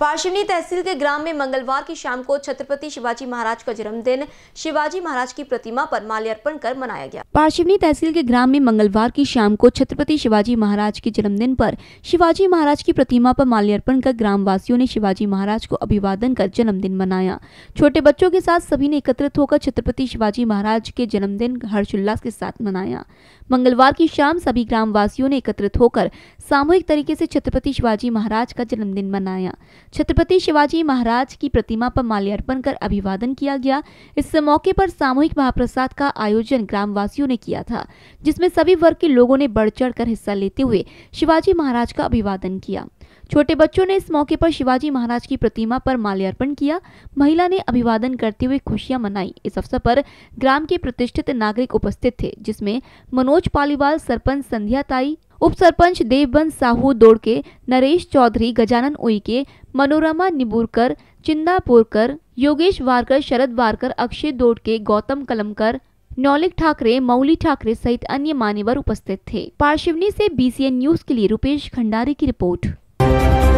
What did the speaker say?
पार्शिवनी तहसील के ग्राम में मंगलवार की शाम को छत्रपति शिवाजी महाराज का जन्मदिन शिवाजी महाराज की प्रतिमा पर माल्यार्पण कर मनाया गया पार्शिवनी तहसील के ग्राम में मंगलवार की शाम को छत्रपति शिवाजी महाराज के जन्मदिन पर शिवाजी महाराज की प्रतिमा पर माल्यार्पण कर ग्राम वासियों ने शिवाजी महाराज को अभिवादन कर जन्मदिन मनाया छोटे बच्चों के साथ सभी ने एकत्रित होकर छत्रपति शिवाजी महाराज के जन्मदिन हर्षोल्लास के साथ मनाया मंगलवार की शाम सभी ग्रामवासियों ने एकत्रित होकर सामूहिक तरीके से छत्रपति शिवाजी महाराज का जन्मदिन मनाया छत्रपति शिवाजी महाराज की प्रतिमा पर माल्यार्पण कर अभिवादन किया गया इस मौके पर सामूहिक महाप्रसाद का आयोजन ग्रामवासियों ने किया था जिसमें सभी वर्ग के लोगों ने बढ़ चढ़ कर हिस्सा लेते हुए शिवाजी महाराज का अभिवादन किया छोटे बच्चों ने इस मौके पर शिवाजी महाराज की प्रतिमा पर माल्यार्पण किया महिला ने अभिवादन करते हुए खुशियां मनाई इस अवसर पर ग्राम के प्रतिष्ठित नागरिक उपस्थित थे जिसमें मनोज पालीवाल सरपंच संध्या ताई उप सरपंच देवबंद साहू दोड़के नरेश चौधरी गजानन उइके मनोरमा निबूरकर चिंदा पोरकर योगेश वारकर शरद वारकर अक्षय दोड़के गौतम कलमकर नौलिक ठाकरे मौली ठाकरे सहित अन्य मान्यवर उपस्थित थे पार्शिवनी से बीसीएन न्यूज के लिए रुपेश खंडारी की रिपोर्ट